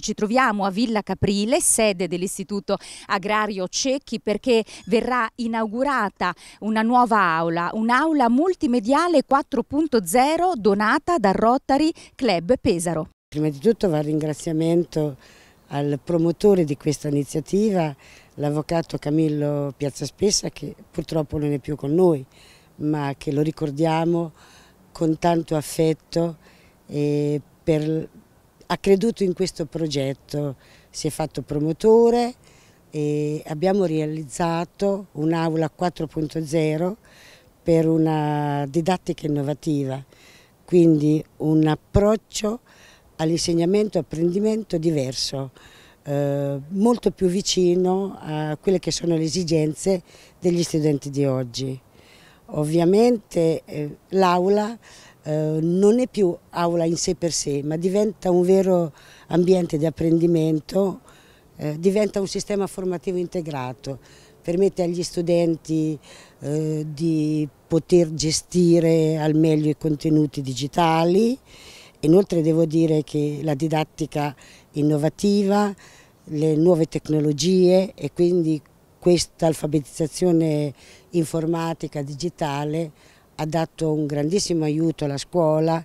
Ci troviamo a Villa Caprile, sede dell'Istituto Agrario Cecchi, perché verrà inaugurata una nuova aula, un'aula multimediale 4.0 donata dal Rotary Club Pesaro. Prima di tutto va il ringraziamento al promotore di questa iniziativa, l'avvocato Camillo Piazzaspessa, che purtroppo non è più con noi, ma che lo ricordiamo con tanto affetto per ha creduto in questo progetto, si è fatto promotore e abbiamo realizzato un'aula 4.0 per una didattica innovativa, quindi un approccio all'insegnamento e apprendimento diverso, eh, molto più vicino a quelle che sono le esigenze degli studenti di oggi. Ovviamente eh, l'aula eh, non è più aula in sé per sé, ma diventa un vero ambiente di apprendimento, eh, diventa un sistema formativo integrato, permette agli studenti eh, di poter gestire al meglio i contenuti digitali, inoltre devo dire che la didattica innovativa, le nuove tecnologie e quindi questa alfabetizzazione informatica digitale ha dato un grandissimo aiuto alla scuola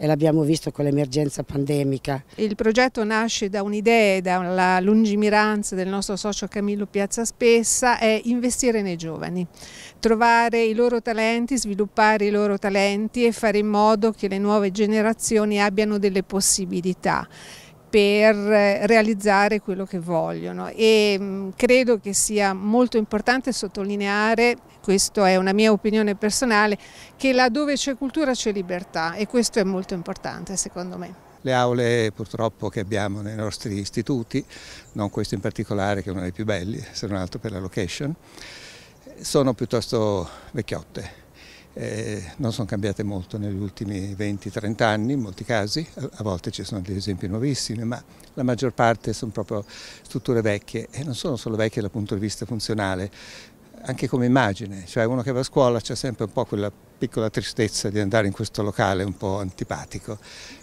e l'abbiamo visto con l'emergenza pandemica. Il progetto nasce da un'idea e dalla lungimiranza del nostro socio Camillo Piazza Spessa è investire nei giovani, trovare i loro talenti, sviluppare i loro talenti e fare in modo che le nuove generazioni abbiano delle possibilità per eh, realizzare quello che vogliono e mm, credo che sia molto importante sottolineare, questa è una mia opinione personale, che laddove c'è cultura c'è libertà e questo è molto importante secondo me. Le aule purtroppo che abbiamo nei nostri istituti, non questo in particolare che è uno dei più belli, se non altro per la location, sono piuttosto vecchiotte eh, non sono cambiate molto negli ultimi 20-30 anni, in molti casi, a volte ci sono degli esempi nuovissimi, ma la maggior parte sono proprio strutture vecchie e non sono solo vecchie dal punto di vista funzionale, anche come immagine, cioè uno che va a scuola c'è sempre un po' quella piccola tristezza di andare in questo locale un po' antipatico.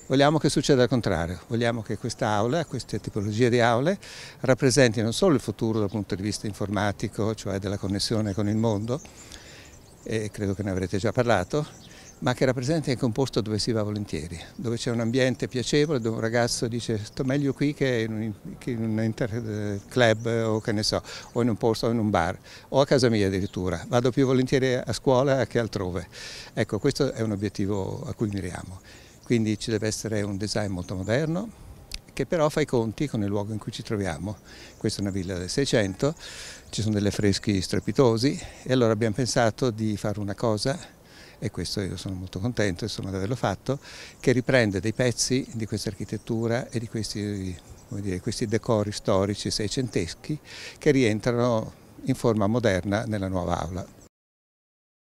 Vogliamo che succeda al contrario, vogliamo che questa aula, queste tipologie di aule rappresenti non solo il futuro dal punto di vista informatico, cioè della connessione con il mondo, e credo che ne avrete già parlato, ma che rappresenta anche un posto dove si va volentieri, dove c'è un ambiente piacevole, dove un ragazzo dice sto meglio qui che in un, che in un interclub eh, o che ne so, o in un posto o in un bar, o a casa mia addirittura, vado più volentieri a scuola che altrove. Ecco, questo è un obiettivo a cui miriamo. Quindi ci deve essere un design molto moderno, che però fa i conti con il luogo in cui ci troviamo. Questa è una villa del Seicento, ci sono delle freschi strepitosi e allora abbiamo pensato di fare una cosa e questo io sono molto contento insomma, di averlo fatto, che riprende dei pezzi di questa architettura e di questi, dire, questi decori storici seicenteschi che rientrano in forma moderna nella nuova aula.